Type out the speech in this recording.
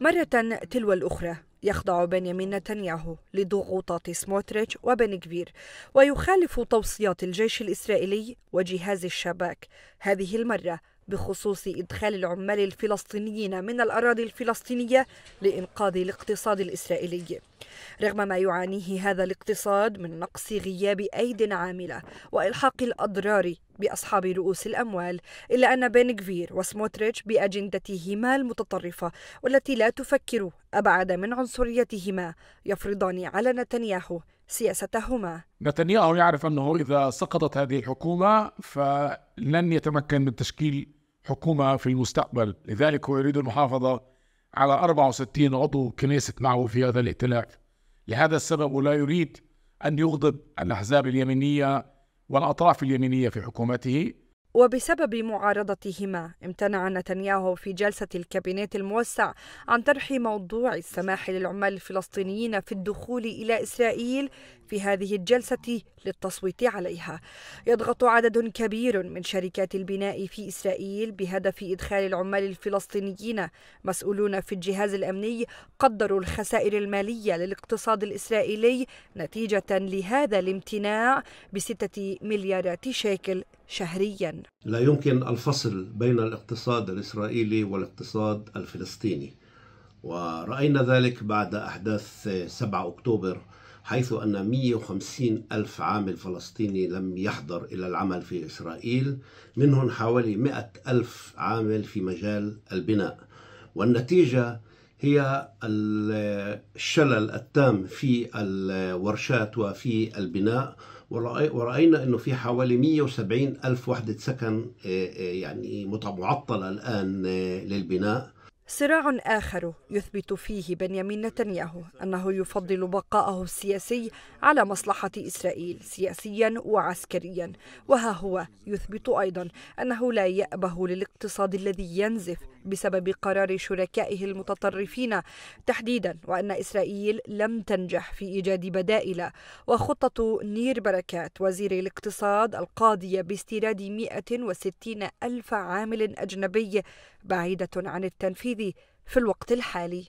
مرة تلو الأخرى يخضع بنيامين نتنياهو لضغوطات سموتريتش وبن كبير ويخالف توصيات الجيش الإسرائيلي وجهاز الشباك هذه المرة بخصوص إدخال العمال الفلسطينيين من الأراضي الفلسطينية لإنقاذ الاقتصاد الإسرائيلي رغم ما يعانيه هذا الاقتصاد من نقص غياب أيد عاملة وإلحاق الأضرار بأصحاب رؤوس الأموال إلا أن بين كفير وسموتريتش بأجندتهما المتطرفة والتي لا تفكر أبعد من عنصريتهما يفرضان على نتنياهو سياستهما نتنياهو يعرف أنه إذا سقطت هذه الحكومة فلن يتمكن من تشكيل حكومة في المستقبل لذلك هو يريد المحافظة على 64 عضو كنيسة معه في هذا الائتلاف لهذا السبب لا يريد أن يغضب الأحزاب اليمينية والأطراف اليمينية في حكومته وبسبب معارضتهما امتنع نتنياهو في جلسة الكابينيت الموسع عن طرح موضوع السماح للعمال الفلسطينيين في الدخول إلى إسرائيل في هذه الجلسة للتصويت عليها يضغط عدد كبير من شركات البناء في إسرائيل بهدف إدخال العمال الفلسطينيين مسؤولون في الجهاز الأمني قدروا الخسائر المالية للاقتصاد الإسرائيلي نتيجة لهذا الامتناع بستة مليارات شيكل شهريا لا يمكن الفصل بين الاقتصاد الإسرائيلي والاقتصاد الفلسطيني ورأينا ذلك بعد أحداث 7 أكتوبر حيث أن 150 ألف عامل فلسطيني لم يحضر إلى العمل في إسرائيل منهم حوالي 100 ألف عامل في مجال البناء والنتيجة هي الشلل التام في الورشات وفي البناء ورأينا أنه في حوالي 170 ألف وحدة سكن آه، آه، يعني معطلة الآن آه، للبناء صراع آخر يثبت فيه بنيامين نتنياهو أنه يفضل بقاءه السياسي على مصلحة إسرائيل سياسيا وعسكريا وها هو يثبت أيضا أنه لا يأبه للاقتصاد الذي ينزف بسبب قرار شركائه المتطرفين تحديدا وأن إسرائيل لم تنجح في إيجاد بدائل وخطة نير بركات وزير الاقتصاد القاضية باستيراد 160 ألف عامل أجنبي بعيدة عن التنفيذ في الوقت الحالي